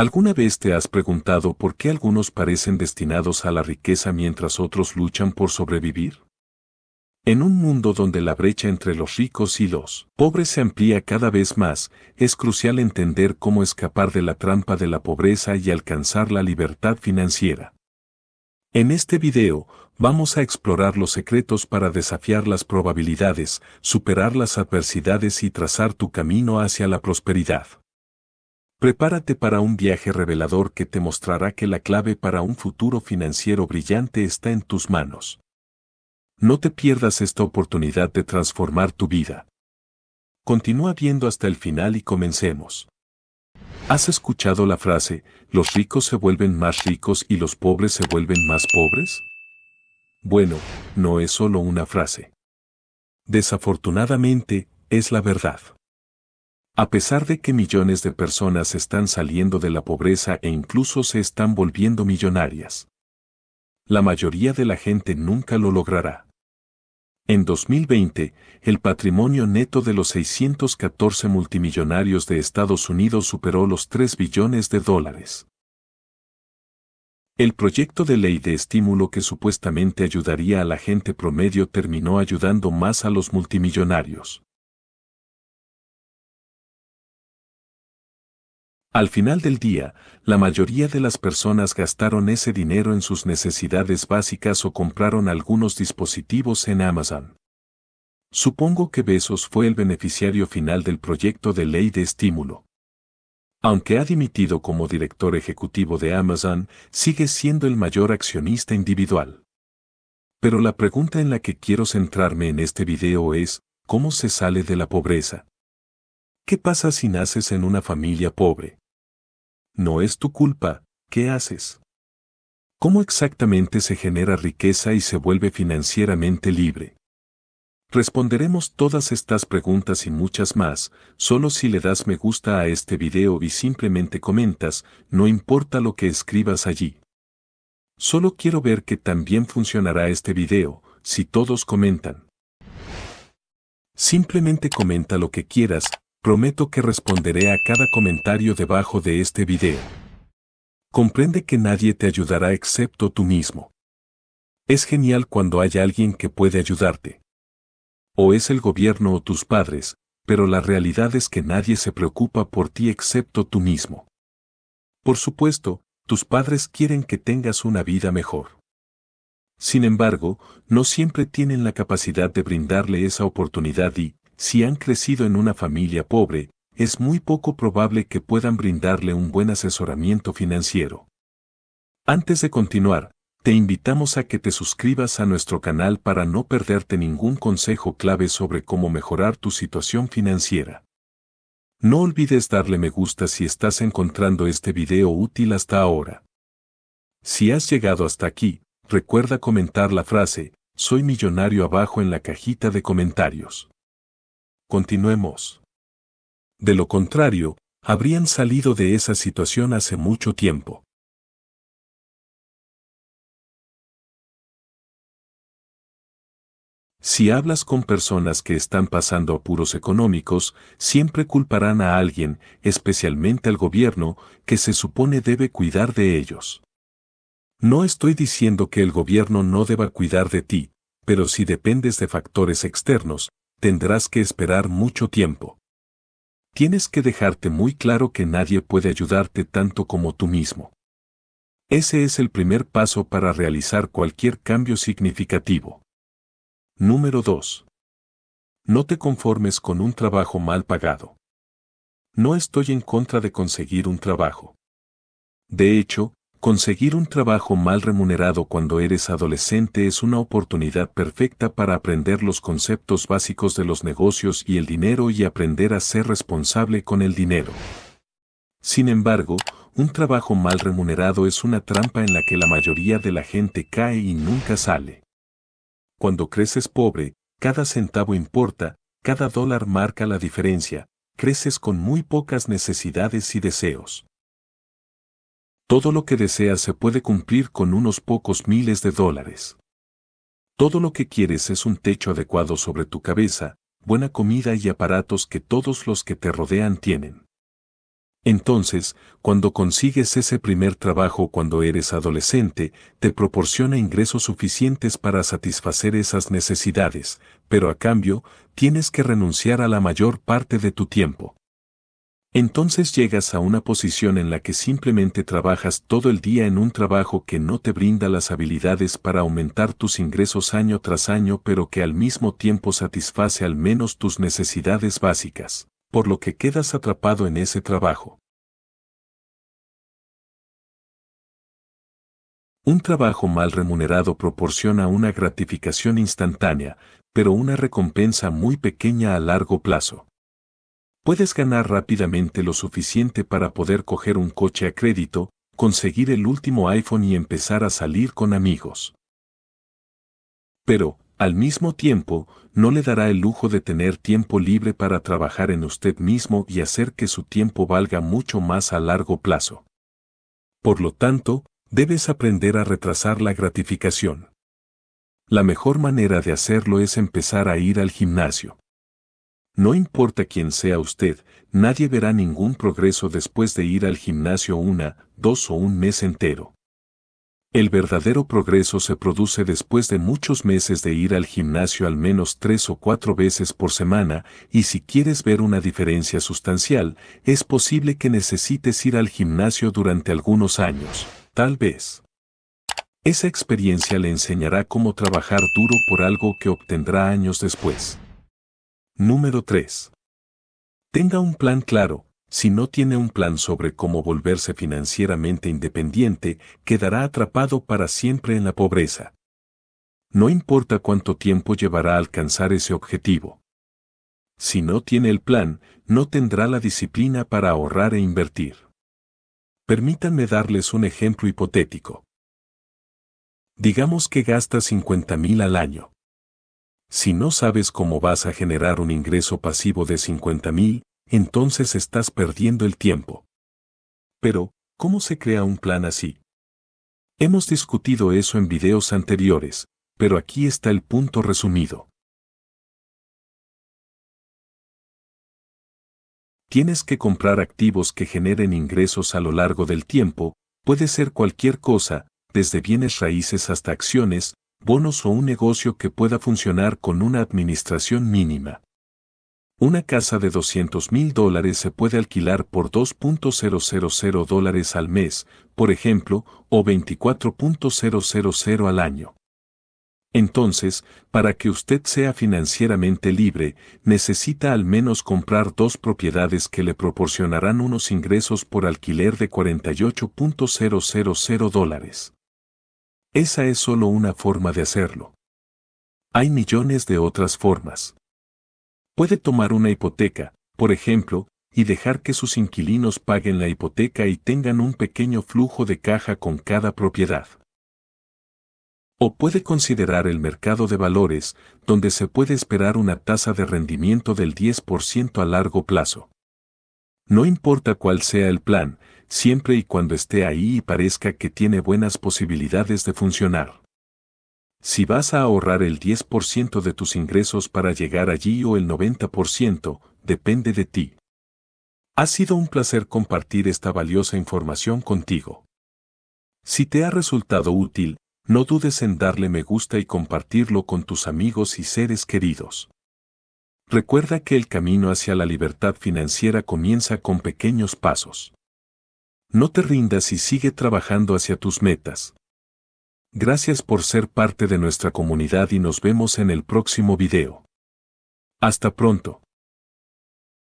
¿Alguna vez te has preguntado por qué algunos parecen destinados a la riqueza mientras otros luchan por sobrevivir? En un mundo donde la brecha entre los ricos y los pobres se amplía cada vez más, es crucial entender cómo escapar de la trampa de la pobreza y alcanzar la libertad financiera. En este video, vamos a explorar los secretos para desafiar las probabilidades, superar las adversidades y trazar tu camino hacia la prosperidad. Prepárate para un viaje revelador que te mostrará que la clave para un futuro financiero brillante está en tus manos. No te pierdas esta oportunidad de transformar tu vida. Continúa viendo hasta el final y comencemos. ¿Has escuchado la frase, los ricos se vuelven más ricos y los pobres se vuelven más pobres? Bueno, no es solo una frase. Desafortunadamente, es la verdad. A pesar de que millones de personas están saliendo de la pobreza e incluso se están volviendo millonarias, la mayoría de la gente nunca lo logrará. En 2020, el patrimonio neto de los 614 multimillonarios de Estados Unidos superó los 3 billones de dólares. El proyecto de ley de estímulo que supuestamente ayudaría a la gente promedio terminó ayudando más a los multimillonarios. Al final del día, la mayoría de las personas gastaron ese dinero en sus necesidades básicas o compraron algunos dispositivos en Amazon. Supongo que Besos fue el beneficiario final del proyecto de ley de estímulo. Aunque ha dimitido como director ejecutivo de Amazon, sigue siendo el mayor accionista individual. Pero la pregunta en la que quiero centrarme en este video es, ¿cómo se sale de la pobreza? ¿Qué pasa si naces en una familia pobre? No es tu culpa, ¿qué haces? ¿Cómo exactamente se genera riqueza y se vuelve financieramente libre? Responderemos todas estas preguntas y muchas más, solo si le das me gusta a este video y simplemente comentas, no importa lo que escribas allí. Solo quiero ver que también funcionará este video, si todos comentan. Simplemente comenta lo que quieras, Prometo que responderé a cada comentario debajo de este video. Comprende que nadie te ayudará excepto tú mismo. Es genial cuando hay alguien que puede ayudarte. O es el gobierno o tus padres, pero la realidad es que nadie se preocupa por ti excepto tú mismo. Por supuesto, tus padres quieren que tengas una vida mejor. Sin embargo, no siempre tienen la capacidad de brindarle esa oportunidad y, si han crecido en una familia pobre, es muy poco probable que puedan brindarle un buen asesoramiento financiero. Antes de continuar, te invitamos a que te suscribas a nuestro canal para no perderte ningún consejo clave sobre cómo mejorar tu situación financiera. No olvides darle me gusta si estás encontrando este video útil hasta ahora. Si has llegado hasta aquí, recuerda comentar la frase, soy millonario abajo en la cajita de comentarios. Continuemos. De lo contrario, habrían salido de esa situación hace mucho tiempo. Si hablas con personas que están pasando apuros económicos, siempre culparán a alguien, especialmente al gobierno, que se supone debe cuidar de ellos. No estoy diciendo que el gobierno no deba cuidar de ti, pero si dependes de factores externos, tendrás que esperar mucho tiempo. Tienes que dejarte muy claro que nadie puede ayudarte tanto como tú mismo. Ese es el primer paso para realizar cualquier cambio significativo. Número 2. No te conformes con un trabajo mal pagado. No estoy en contra de conseguir un trabajo. De hecho, Conseguir un trabajo mal remunerado cuando eres adolescente es una oportunidad perfecta para aprender los conceptos básicos de los negocios y el dinero y aprender a ser responsable con el dinero. Sin embargo, un trabajo mal remunerado es una trampa en la que la mayoría de la gente cae y nunca sale. Cuando creces pobre, cada centavo importa, cada dólar marca la diferencia, creces con muy pocas necesidades y deseos. Todo lo que deseas se puede cumplir con unos pocos miles de dólares. Todo lo que quieres es un techo adecuado sobre tu cabeza, buena comida y aparatos que todos los que te rodean tienen. Entonces, cuando consigues ese primer trabajo cuando eres adolescente, te proporciona ingresos suficientes para satisfacer esas necesidades, pero a cambio, tienes que renunciar a la mayor parte de tu tiempo. Entonces llegas a una posición en la que simplemente trabajas todo el día en un trabajo que no te brinda las habilidades para aumentar tus ingresos año tras año pero que al mismo tiempo satisface al menos tus necesidades básicas, por lo que quedas atrapado en ese trabajo. Un trabajo mal remunerado proporciona una gratificación instantánea, pero una recompensa muy pequeña a largo plazo puedes ganar rápidamente lo suficiente para poder coger un coche a crédito, conseguir el último iPhone y empezar a salir con amigos. Pero, al mismo tiempo, no le dará el lujo de tener tiempo libre para trabajar en usted mismo y hacer que su tiempo valga mucho más a largo plazo. Por lo tanto, debes aprender a retrasar la gratificación. La mejor manera de hacerlo es empezar a ir al gimnasio. No importa quién sea usted, nadie verá ningún progreso después de ir al gimnasio una, dos o un mes entero. El verdadero progreso se produce después de muchos meses de ir al gimnasio al menos tres o cuatro veces por semana, y si quieres ver una diferencia sustancial, es posible que necesites ir al gimnasio durante algunos años, tal vez. Esa experiencia le enseñará cómo trabajar duro por algo que obtendrá años después. Número 3. Tenga un plan claro. Si no tiene un plan sobre cómo volverse financieramente independiente, quedará atrapado para siempre en la pobreza. No importa cuánto tiempo llevará a alcanzar ese objetivo. Si no tiene el plan, no tendrá la disciplina para ahorrar e invertir. Permítanme darles un ejemplo hipotético. Digamos que gasta $50,000 mil al año. Si no sabes cómo vas a generar un ingreso pasivo de $50,000, entonces estás perdiendo el tiempo. Pero, ¿cómo se crea un plan así? Hemos discutido eso en videos anteriores, pero aquí está el punto resumido. Tienes que comprar activos que generen ingresos a lo largo del tiempo, puede ser cualquier cosa, desde bienes raíces hasta acciones, bonos o un negocio que pueda funcionar con una administración mínima. Una casa de 200 mil dólares se puede alquilar por 2.000 dólares al mes, por ejemplo, o 24.000 al año. Entonces, para que usted sea financieramente libre, necesita al menos comprar dos propiedades que le proporcionarán unos ingresos por alquiler de 48.000 dólares. Esa es solo una forma de hacerlo. Hay millones de otras formas. Puede tomar una hipoteca, por ejemplo, y dejar que sus inquilinos paguen la hipoteca y tengan un pequeño flujo de caja con cada propiedad. O puede considerar el mercado de valores, donde se puede esperar una tasa de rendimiento del 10% a largo plazo. No importa cuál sea el plan, siempre y cuando esté ahí y parezca que tiene buenas posibilidades de funcionar. Si vas a ahorrar el 10% de tus ingresos para llegar allí o el 90%, depende de ti. Ha sido un placer compartir esta valiosa información contigo. Si te ha resultado útil, no dudes en darle me gusta y compartirlo con tus amigos y seres queridos. Recuerda que el camino hacia la libertad financiera comienza con pequeños pasos. No te rindas y sigue trabajando hacia tus metas. Gracias por ser parte de nuestra comunidad y nos vemos en el próximo video. Hasta pronto.